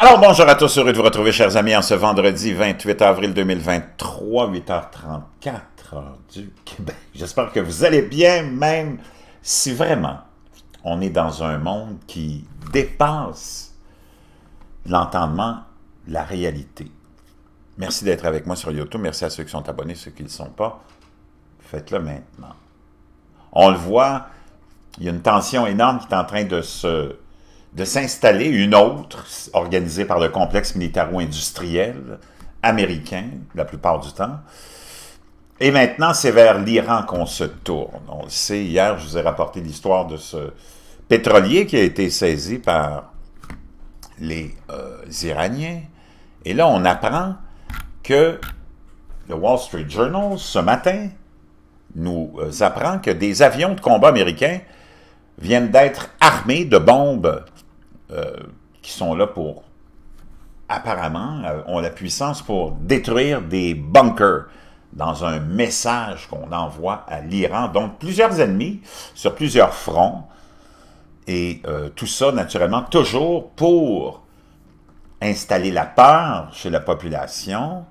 Alors bonjour à tous, heureux de vous retrouver chers amis en ce vendredi 28 avril 2023, 8h34 du Québec. J'espère que vous allez bien, même si vraiment on est dans un monde qui dépasse l'entendement, la réalité. Merci d'être avec moi sur YouTube, merci à ceux qui sont abonnés, ceux qui ne le sont pas. Faites-le maintenant. On le voit, il y a une tension énorme qui est en train de se de s'installer une autre organisée par le complexe militaro-industriel américain, la plupart du temps. Et maintenant, c'est vers l'Iran qu'on se tourne. On le sait, hier, je vous ai rapporté l'histoire de ce pétrolier qui a été saisi par les, euh, Iraniens. Et là, on apprend que le Wall Street Journal, ce matin, nous euh, apprend que des avions de combat américains viennent d'être armés de bombes euh, qui sont là pour, apparemment, euh, ont la puissance pour détruire des bunkers dans un message qu'on envoie à l'Iran. Donc, plusieurs ennemis sur plusieurs fronts. Et euh, tout ça, naturellement, toujours pour installer la peur chez la population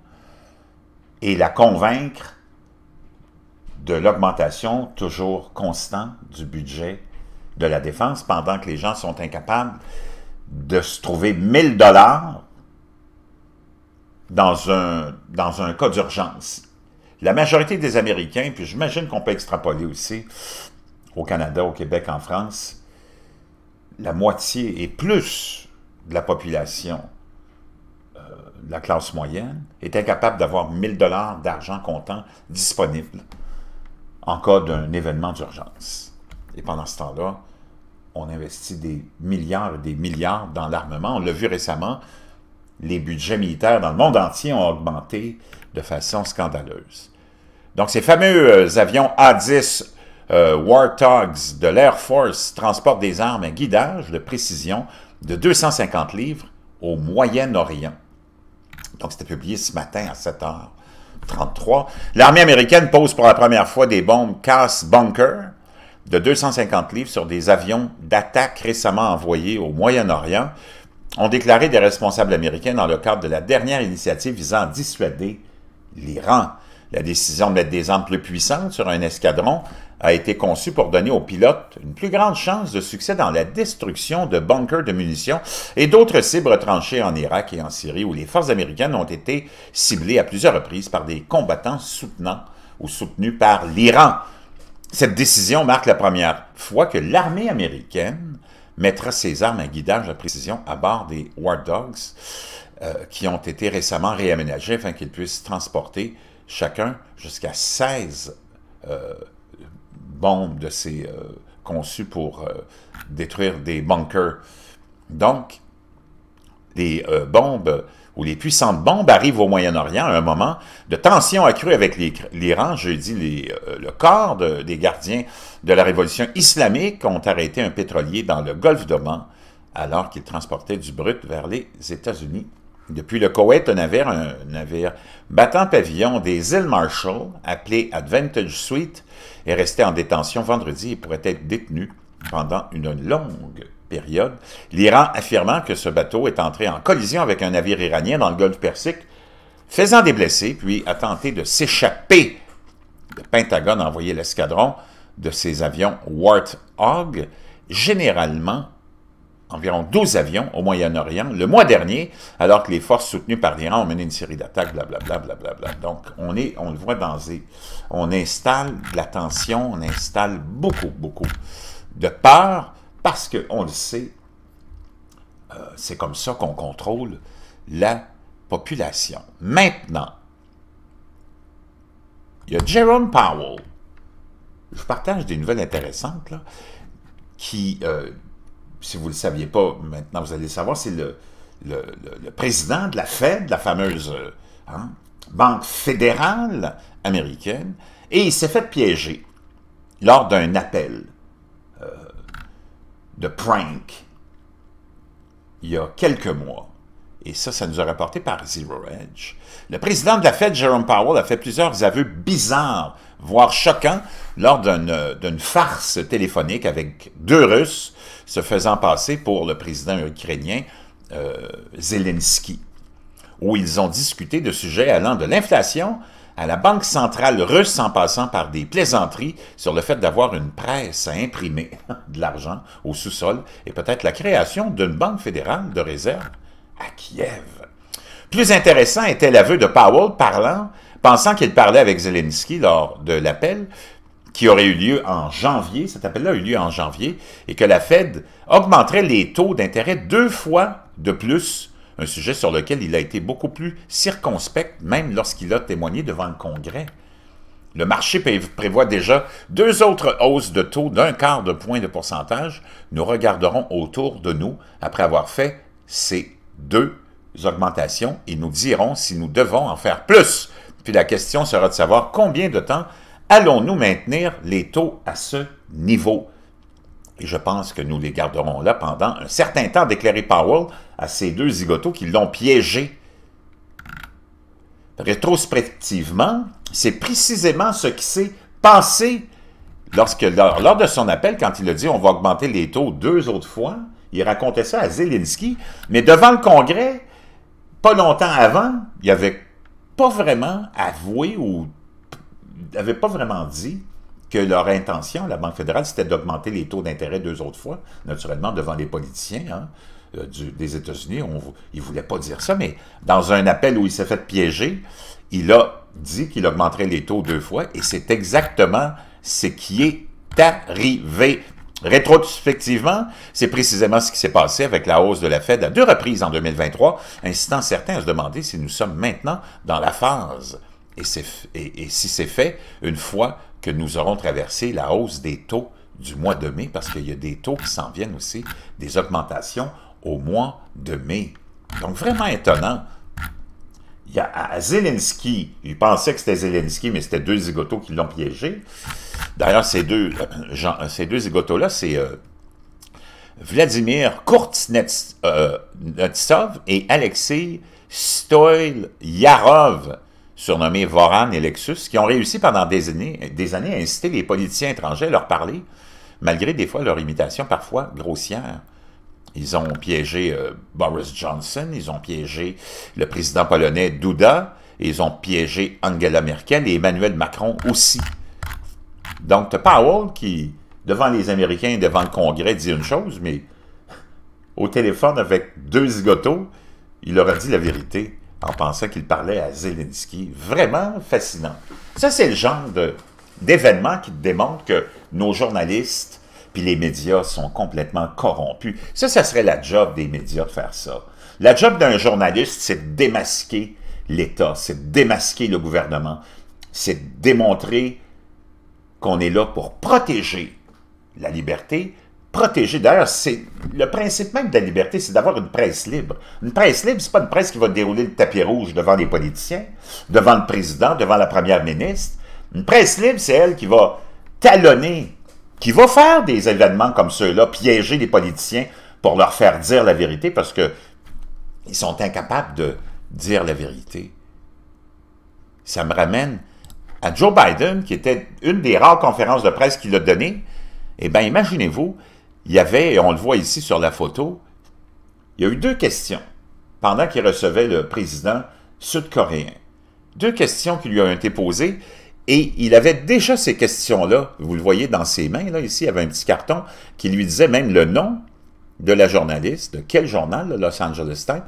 et la convaincre de l'augmentation toujours constante du budget de la défense pendant que les gens sont incapables de se trouver 1000 dollars dans un, dans un cas d'urgence. La majorité des Américains, puis j'imagine qu'on peut extrapoler aussi au Canada, au Québec, en France, la moitié et plus de la population euh, de la classe moyenne est incapable d'avoir 1000 dollars d'argent comptant disponible en cas d'un événement d'urgence. Et pendant ce temps-là, on investit des milliards et des milliards dans l'armement. On l'a vu récemment, les budgets militaires dans le monde entier ont augmenté de façon scandaleuse. Donc, ces fameux euh, avions A-10 euh, Warthogs de l'Air Force transportent des armes à guidage de précision de 250 livres au Moyen-Orient. Donc, c'était publié ce matin à 7h33. L'armée américaine pose pour la première fois des bombes casse-bunker de 250 livres sur des avions d'attaque récemment envoyés au Moyen-Orient, ont déclaré des responsables américains dans le cadre de la dernière initiative visant à dissuader l'Iran. La décision de mettre des armes plus puissantes sur un escadron a été conçue pour donner aux pilotes une plus grande chance de succès dans la destruction de bunkers de munitions et d'autres cibles retranchées en Irak et en Syrie, où les forces américaines ont été ciblées à plusieurs reprises par des combattants soutenant ou soutenus par l'Iran. Cette décision marque la première fois que l'armée américaine mettra ses armes à guidage à précision à bord des War Dogs euh, qui ont été récemment réaménagés afin qu'ils puissent transporter chacun jusqu'à 16 euh, bombes de ces euh, conçues pour détruire des bunkers. Donc, des bombes où les puissantes bombes arrivent au Moyen-Orient à un moment de tension accrue avec l'Iran. je dis euh, le corps des gardiens de la révolution islamique ont arrêté un pétrolier dans le golfe d'Oman alors qu'il transportait du brut vers les États-Unis. Depuis le Koweït, un navire, un navire battant pavillon des îles Marshall, appelé Advantage Suite, est resté en détention vendredi et pourrait être détenu pendant une longue période, l'Iran affirmant que ce bateau est entré en collision avec un navire iranien dans le golfe Persique, faisant des blessés, puis a tenté de s'échapper. Le Pentagone a envoyé l'escadron de ses avions Warthog, généralement environ 12 avions au Moyen-Orient le mois dernier, alors que les forces soutenues par l'Iran ont mené une série d'attaques, blablabla. Bla, bla, bla, Donc, on, est, on le voit danser. On installe de la tension, on installe beaucoup, beaucoup de peur, parce qu'on le sait, euh, c'est comme ça qu'on contrôle la population. Maintenant, il y a Jerome Powell, je partage des nouvelles intéressantes, qui, euh, si vous ne le saviez pas, maintenant vous allez le savoir, c'est le, président de la Fed, la fameuse euh, hein, banque fédérale américaine, et il s'est fait piéger lors d'un appel de prank il y a quelques mois. Et ça, ça nous a rapporté par Zero Edge. Le président de la Fed, Jerome Powell, a fait plusieurs aveux bizarres, voire choquants, lors d'une farce téléphonique avec deux Russes se faisant passer pour le président ukrainien euh, Zelensky, où ils ont discuté de sujets allant de l'inflation à la Banque centrale russe en passant par des plaisanteries sur le fait d'avoir une presse à imprimer de l'argent au sous-sol et peut-être la création d'une banque fédérale de réserve à Kiev. Plus intéressant était l'aveu de Powell parlant, pensant qu'il parlait avec Zelensky lors de l'appel qui aurait eu lieu en janvier, cet appel-là a eu lieu en janvier, et que la Fed augmenterait les taux d'intérêt deux fois de plus un sujet sur lequel il a été beaucoup plus circonspect, même lorsqu'il a témoigné devant le Congrès. Le marché prévoit déjà deux autres hausses de taux d'un quart de point de pourcentage. Nous regarderons autour de nous après avoir fait ces deux augmentations et nous dirons si nous devons en faire plus. Puis la question sera de savoir combien de temps allons-nous maintenir les taux à ce niveau. Et je pense que nous les garderons là pendant un certain temps, déclaré Powell à ces deux zigotos qui l'ont piégé. Rétrospectivement, c'est précisément ce qui s'est passé lorsque, lors, lors, de son appel, quand il a dit on va augmenter les taux deux autres fois, il racontait ça à Zelensky, mais devant le Congrès, pas longtemps avant, il n'avait pas vraiment avoué ou n'avait pas vraiment dit que leur intention, la Banque fédérale, c'était d'augmenter les taux d'intérêt deux autres fois, naturellement devant les politiciens hein, euh, des États-Unis. ils ne voulaient pas dire ça, mais dans un appel où il s'est fait piéger, il a dit qu'il augmenterait les taux deux fois, et c'est exactement ce qui est arrivé. Rétrospectivement, c'est précisément ce qui s'est passé avec la hausse de la Fed à deux reprises en 2023, incitant certains à se demander si nous sommes maintenant dans la phase et, si c'est fait, une fois que nous aurons traversé la hausse des taux du mois de mai, parce qu'il y a des taux qui s'en viennent aussi, des augmentations au mois de mai. Donc vraiment étonnant. Il y a Zelensky, il pensait que c'était Zelensky, mais c'était deux zigotos qui l'ont piégé. D'ailleurs, ces deux, euh, euh, deux zigotos-là, c'est euh, Vladimir Kurtznetsov et Alexei Stoil Yarov surnommés Voran et Lexus, qui ont réussi pendant des années, à inciter les politiciens étrangers à leur parler, malgré des fois leur imitation parfois grossière. Ils ont piégé euh, Boris Johnson, ils ont piégé le président polonais Duda, ils ont piégé Angela Merkel et Emmanuel Macron aussi. Donc, tu Powell qui, devant les Américains et devant le Congrès, dit une chose, mais au téléphone avec deux zigotos, il leur a dit la vérité en pensant qu'il parlait à Zelensky. Vraiment fascinant. Ça, c'est le genre d'événement qui démontre que nos journalistes puis les médias sont complètement corrompus. Ça, ça serait la job des médias de faire ça. La job d'un journaliste, c'est de démasquer l'État, c'est de démasquer le gouvernement, c'est de démontrer qu'on est là pour protéger la liberté, protéger. D'ailleurs, c'est le principe même de la liberté, c'est d'avoir une presse libre. Une presse libre, c'est pas une presse qui va dérouler le tapis rouge devant les politiciens, devant le président, devant la première ministre. Une presse libre, c'est elle qui va talonner, qui va faire des événements comme ceux-là, piéger les politiciens pour leur faire dire la vérité parce que ils sont incapables de dire la vérité. Ça me ramène à Joe Biden, qui était une des rares conférences de presse qu'il a données. Eh bien, imaginez-vous, il y avait, et on le voit ici sur la photo, il y a eu deux questions pendant qu'il recevait le président sud-coréen. Deux questions qui lui ont été posées, et il avait déjà ces questions-là, vous le voyez dans ses mains, là, ici, il y avait un petit carton qui lui disait même le nom de la journaliste, de quel journal, Los Angeles Times,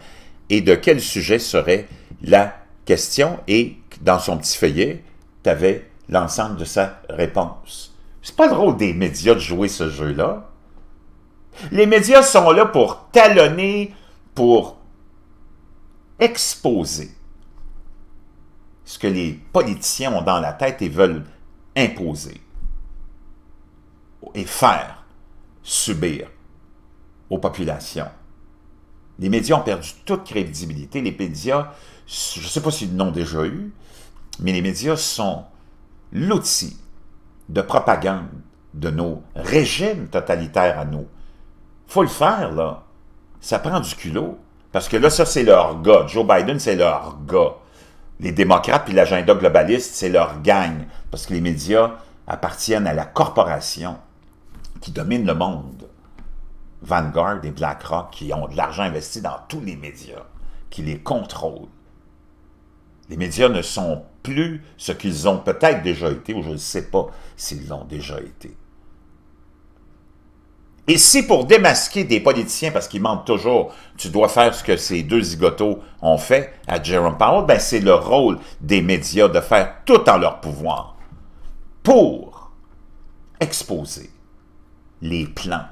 et de quel sujet serait la question, et dans son petit feuillet, tu avais l'ensemble de sa réponse. C'est pas drôle des médias de jouer ce jeu-là. Les médias sont là pour talonner, pour exposer ce que les politiciens ont dans la tête et veulent imposer et faire subir aux populations. Les médias ont perdu toute crédibilité. Les médias, je ne sais pas s'ils l'ont déjà eu, mais les médias sont l'outil de propagande de nos régimes totalitaires à nous, faut le faire, là. Ça prend du culot. Parce que là, ça, c'est leur gars. Joe Biden, c'est leur gars. Les démocrates puis l'agenda globaliste, c'est leur gang. Parce que les médias appartiennent à la corporation qui domine le monde. Vanguard et BlackRock qui ont de l'argent investi dans tous les médias, qui les contrôlent. Les médias ne sont plus ce qu'ils ont peut-être déjà été, ou je ne sais pas s'ils l'ont déjà été. Et si pour démasquer des politiciens, parce qu'ils mentent toujours, tu dois faire ce que ces deux zigotos ont fait à Jerome Powell, ben c'est le rôle des médias de faire tout en leur pouvoir pour exposer les plans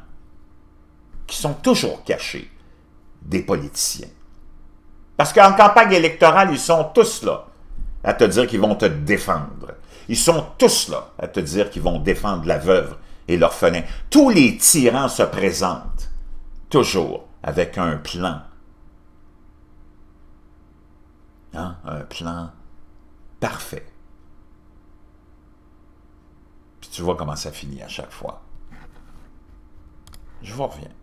qui sont toujours cachés des politiciens. Parce qu'en campagne électorale, ils sont tous là à te dire qu'ils vont te défendre. Ils sont tous là à te dire qu'ils vont défendre la veuve et l'orphelin. Tous les tyrans se présentent, toujours avec un plan. Hein? Un plan parfait. Puis tu vois comment ça finit à chaque fois. Je vous reviens.